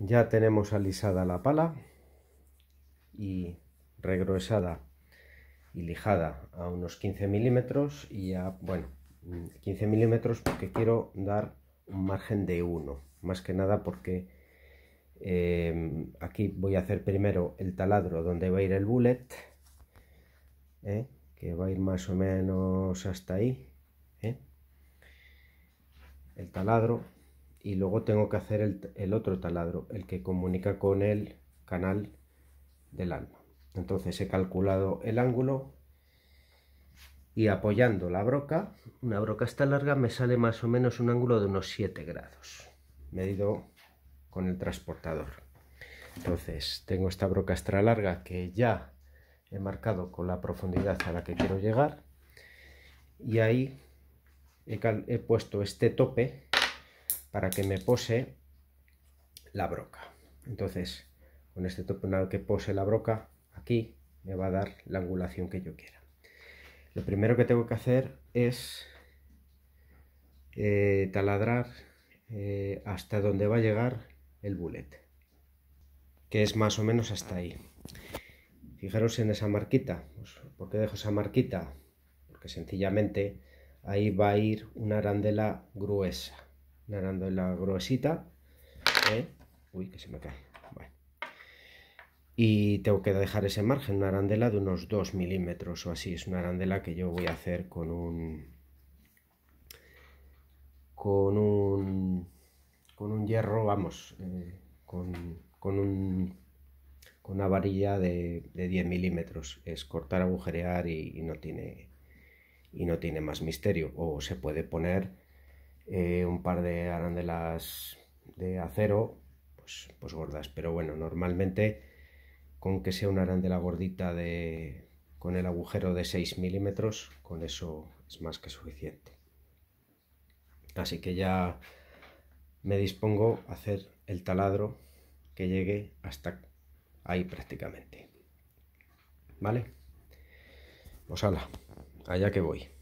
Ya tenemos alisada la pala y regresada y lijada a unos 15 milímetros y ya, bueno, 15 milímetros porque quiero dar un margen de 1, más que nada porque em, aquí voy a hacer primero el taladro donde va a ir el bullet, ¿eh? que va a ir más o menos hasta ahí, ¿eh? el taladro y luego tengo que hacer el, otro taladro, el que comunica con el canal del alma. Entonces he calculado el ángulo y apoyando la broca, una broca está larga, me sale más o menos un ángulo de unos 7 grados, medido con el transportador. Entonces tengo esta broca extra larga que ya he marcado con la profundidad a la que quiero llegar y ahí he puesto este tope para que me pose la broca. Entonces, con este toponado que pose la broca, aquí me va a dar la angulación que yo quiera. Lo primero que tengo que hacer es eh, taladrar eh, hasta donde va a llegar el bullet, que es más o menos hasta ahí. Fijaros en esa marquita. Pues, ¿Por qué dejo esa marquita? Porque sencillamente ahí va a ir una arandela gruesa una arandela gruesita. ¿eh? Uy, que se me cae. Y tengo que dejar ese margen, una arandela de unos 2 milímetros o así. Es una arandela que yo voy a hacer con un... Con un... Con un hierro, vamos, eh, con, con, un, con, una varilla de, 10 milímetros. Es cortar, agujerear y, no tiene, y no tiene más misterio. O se puede poner eh, un par de arandelas de acero, pues, pues gordas. Pero bueno, normalmente con que sea una arandela gordita de, con el agujero de 6 milímetros, con eso es más que suficiente. Así que ya me dispongo a hacer el taladro que llegue hasta ahí prácticamente. ¿Vale? Pues allá que voy.